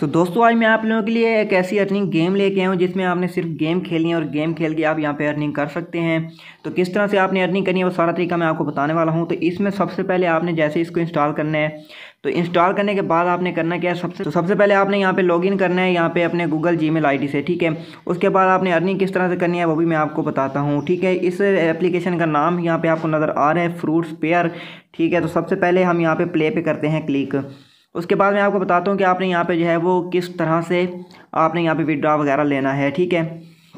तो दोस्तों आज मैं आप लोगों के लिए एक ऐसी अर्निंग गेम लेके आया हूँ जिसमें आपने सिर्फ गेम खेलनी है और गेम खेल के आप यहाँ पे अर्निंग कर सकते हैं तो किस तरह से आपने अर्निंग करनी है वो सारा तरीका मैं आपको बताने वाला हूँ तो इसमें सबसे पहले आपने जैसे इसको इंस्टॉल करना है तो इंस्टॉल करने के बाद आपने करना क्या है सबसे तो सबसे पहले आपने यहाँ पे लॉगिन करना है यहाँ पे अपने गूगल जी मेल से ठीक है उसके बाद आपने अर्निंग किस तरह से करनी है वो भी मैं आपको बताता हूँ ठीक है इस एप्लीकेशन का नाम यहाँ पे आपको नज़र आ रहा है फ्रूट्स पेयर ठीक है तो सबसे पहले हम यहाँ पे प्ले पे करते हैं क्लिक उसके बाद मैं आपको बताता हूँ कि आपने यहाँ पे जो है वो किस तरह से आपने यहाँ पे विड्रा वगैरह लेना है ठीक है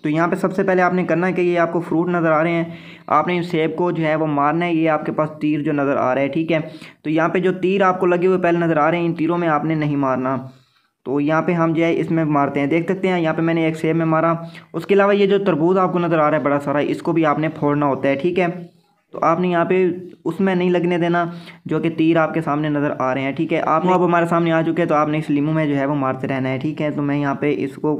तो यहाँ पे सबसे पहले आपने करना है कि ये आपको फ्रूट नज़र आ रहे हैं आपने इन सेब को जो है वो मारना है ये आपके पास तीर जो नज़र आ रहा है ठीक है तो यहाँ पे जो तीर आपको लगे हुए पहले नज़र आ रहे हैं इन तीरों में आपने नहीं मारना तो यहाँ पे हम जो है इसमें मारते हैं देख सकते हैं यहाँ पे मैंने एक सेब में मारा उसके अलावा ये जो तरबूज आपको नज़र आ रहा है बड़ा सारा इसको भी आपने फोड़ना होता है ठीक है तो आपने यहाँ पे उसमें नहीं लगने देना जो कि तीर आपके सामने नज़र आ रहे हैं ठीक है आप अब हमारे सामने आ चुके हैं तो आपने इस लीमू में जो है वो मारते रहना है ठीक है तो मैं यहाँ पे इसको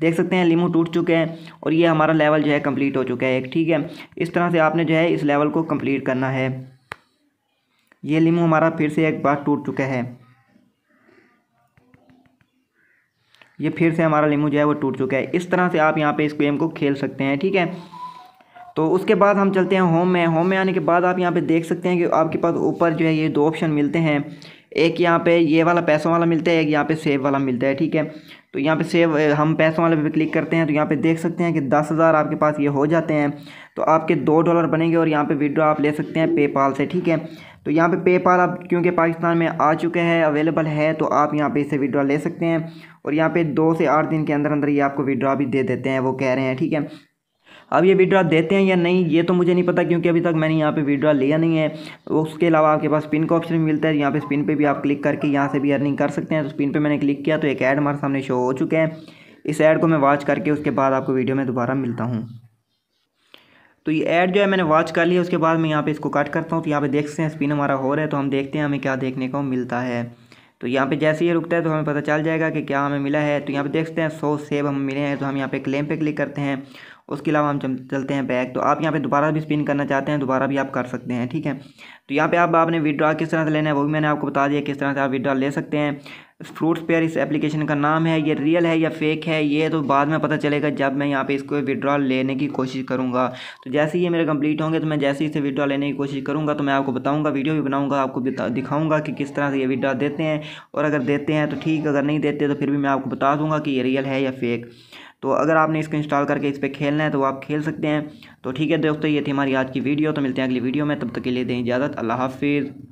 देख सकते हैं लीमू टूट चुके हैं और ये हमारा लेवल जो है कम्प्लीट हो चुका है एक ठीक है इस तरह से आपने जो है इस लेवल को कम्प्लीट करना है ये लीमू हमारा फिर से एक बार टूट चुका है ये फिर से हमारा लीमू जो है वो टूट चुका है इस तरह से आप यहाँ पे इस गेम को खेल सकते हैं ठीक है तो उसके बाद हम चलते हैं होम में होम में आने के बाद आप यहाँ पे देख सकते हैं कि आपके पास ऊपर जो है ये दो ऑप्शन मिलते हैं एक यहाँ पे ये वाला पैसों वाला मिलता है एक यहाँ पे सेव वाला मिलता है ठीक है तो यहाँ पे सेव हम पैसों वाले पे क्लिक करते हैं तो यहाँ पे देख सकते हैं कि दस हज़ार आपके पास ये हो जाते हैं तो आपके दो डॉलर बनेंगे और यहाँ पे विड्रॉ आप ले सकते हैं पेपाल से ठीक है तो यहाँ पे पेपाल आप क्योंकि पाकिस्तान में आ चुके हैं अवेलेबल है तो आप यहाँ पे इसे विड्रॉ ले सकते हैं और यहाँ पे दो से आठ दिन के अंदर अंदर ये आपको विड्रॉ भी दे देते हैं वो कह रहे हैं ठीक है अब ये विड्रा देते हैं या नहीं ये तो मुझे नहीं पता क्योंकि अभी तक मैंने यहाँ पे विड्रा लिया नहीं है उसके अलावा आपके पास पिन का ऑप्शन भी मिलता है यहाँ पे स्पिन पे भी आप क्लिक करके यहाँ से भी अर्निंग कर सकते हैं तो स्पिन पे मैंने क्लिक किया तो एक ऐड हमारे सामने शो हो चुके हैं इस ऐड को मैं वॉच करके उसके बाद आपको वीडियो में दोबारा मिलता हूँ तो ये ऐड जो है मैंने वॉच कर लिया उसके बाद मैं यहाँ पे इसको कट करता हूँ तो यहाँ पे देख सकते हैं स्पिन हमारा हो रहा है तो हम देखते हैं हमें क्या देखने को मिलता है तो यहाँ पे जैसे ही रुकता है तो हमें पता चल जाएगा कि क्या हमें मिला है तो यहाँ पे देखते हैं सौ सेब हम मिले हैं तो हम यहाँ पे क्लेम पे क्लिक करते हैं उसके अलावा हम चलते हैं बैक तो आप यहाँ पे दोबारा भी स्पिन करना चाहते हैं दोबारा भी आप कर सकते हैं ठीक है तो यहाँ पे आप आपने विड्रा किस तरह से लेना है वो भी मैंने आपको बता दिया किस तरह से आप विड्रा ले सकते हैं फ्रूट्स पेयर इस एप्लीकेशन का नाम है ये रियल है या फेक है ये तो बाद में पता चलेगा जब मैं यहाँ पे इसको विड्रॉ लेने की कोशिश करूँगा तो जैसे ही ये मेरे कंप्लीट होंगे तो मैं जैसे ही इसे विड्रॉ लेने की कोशिश करूँगा तो मैं आपको बताऊँगा वीडियो भी बनाऊँगा आपको दिखाऊँगा कि किस तरह से ये विड्रॉ देते हैं और अगर देते हैं तो ठीक अगर नहीं देते तो फिर भी मैं आपको बता दूँगा कि ये रियल है या फेक तो अगर आपने इसको इंस्टॉल करके इस पर खेलना है तो आप खेल सकते हैं तो ठीक है दोस्तों ये थी हमारी आज की वीडियो तो मिलते हैं अगली वीडियो में तब तक के लिए दें इजाज़त अल्लाह हाफिज़